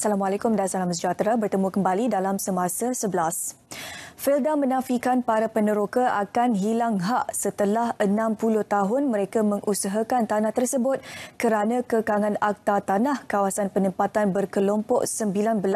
Assalamualaikum dan salam sejahtera bertemu kembali dalam Semasa 11. Felda menafikan para peneroka akan hilang hak setelah 60 tahun mereka mengusahakan tanah tersebut kerana kekangan Akta Tanah Kawasan Penempatan Berkelompok 1960.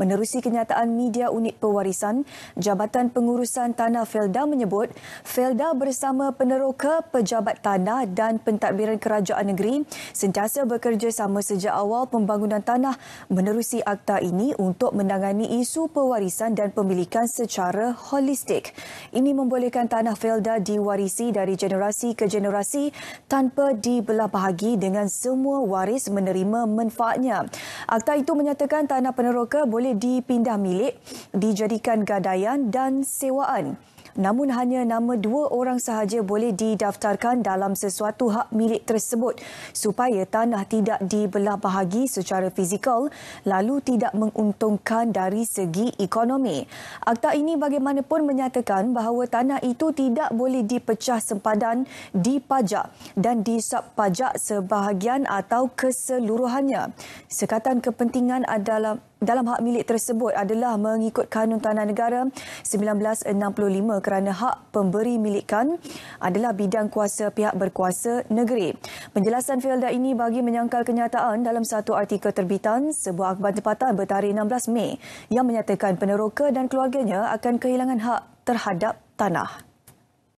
Menerusi kenyataan media unit pewarisan, Jabatan Pengurusan Tanah Felda menyebut Felda bersama peneroka, pejabat tanah dan pentadbiran kerajaan negeri sentiasa sama sejak awal pembangunan tanah menerusi akta ini untuk menangani isu pewarisan dan pemilikan secara holistik. Ini membolehkan tanah Felda diwarisi dari generasi ke generasi tanpa dibelah bahagi dengan semua waris menerima manfaatnya. Akta itu menyatakan tanah peneroka boleh boleh dipindah milik, dijadikan gadaian dan sewaan. Namun hanya nama dua orang sahaja boleh didaftarkan dalam sesuatu hak milik tersebut supaya tanah tidak dibelah bahagi secara fizikal lalu tidak menguntungkan dari segi ekonomi. Akta ini bagaimanapun menyatakan bahawa tanah itu tidak boleh dipecah sempadan di pajak dan disub pajak sebahagian atau keseluruhannya. Sekatan kepentingan adalah dalam hak milik tersebut adalah mengikut Kanun Tanah Negara 1965 kerana hak pemberi milikan adalah bidang kuasa pihak berkuasa negeri. Penjelasan Felda ini bagi menyangkal kenyataan dalam satu artikel terbitan sebuah akhbar tempatan bertarikh 16 Mei yang menyatakan peneroka dan keluarganya akan kehilangan hak terhadap tanah.